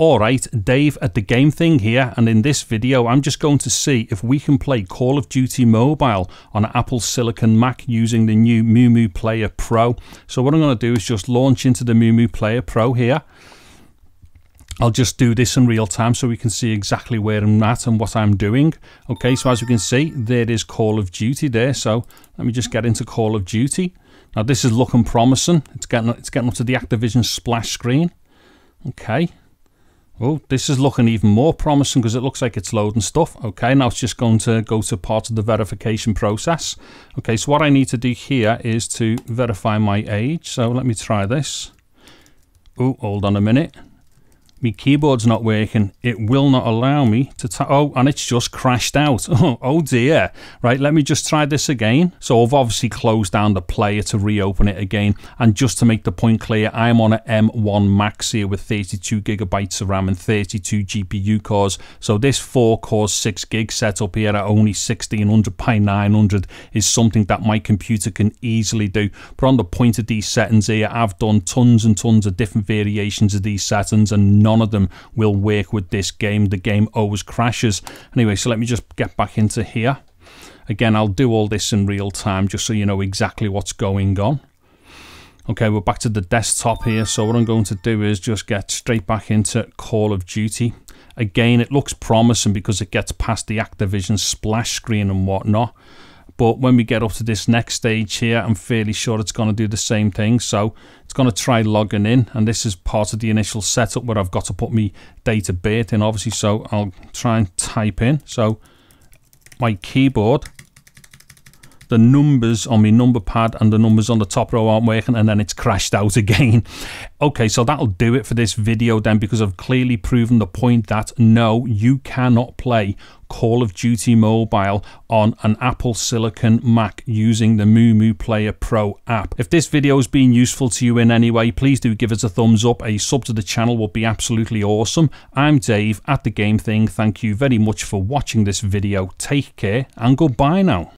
Alright, Dave at the Game Thing here, and in this video I'm just going to see if we can play Call of Duty Mobile on Apple Silicon Mac using the new MUMU Player Pro. So what I'm going to do is just launch into the MUMU Player Pro here. I'll just do this in real time so we can see exactly where I'm at and what I'm doing. Okay, so as you can see, there is Call of Duty there. So let me just get into Call of Duty. Now this is looking promising. It's getting, it's getting up to the Activision splash screen. Okay, Oh, this is looking even more promising because it looks like it's loading stuff. Okay, now it's just going to go to part of the verification process. Okay, so what I need to do here is to verify my age. So let me try this. Oh, hold on a minute my keyboard's not working. It will not allow me to tap. Oh, and it's just crashed out. oh dear. Right, let me just try this again. So I've obviously closed down the player to reopen it again. And just to make the point clear, I'm on an M1 Max here with 32 gigabytes of RAM and 32 GPU cores. So this four core six gig setup here at only 1600 by 900 is something that my computer can easily do. But on the point of these settings here, I've done tons and tons of different variations of these settings and not none of them will work with this game. The game always crashes. Anyway, so let me just get back into here. Again, I'll do all this in real time just so you know exactly what's going on. Okay, we're back to the desktop here. So what I'm going to do is just get straight back into Call of Duty. Again, it looks promising because it gets past the Activision splash screen and whatnot. But when we get up to this next stage here, I'm fairly sure it's going to do the same thing. So it's going to try logging in. And this is part of the initial setup where I've got to put my data birth in, obviously. So I'll try and type in. So my keyboard the numbers on my number pad and the numbers on the top row aren't working and then it's crashed out again. Okay, so that'll do it for this video then because I've clearly proven the point that no, you cannot play Call of Duty Mobile on an Apple Silicon Mac using the Moomoo Player Pro app. If this video has been useful to you in any way, please do give us a thumbs up. A sub to the channel would be absolutely awesome. I'm Dave at The Game Thing. Thank you very much for watching this video. Take care and goodbye now.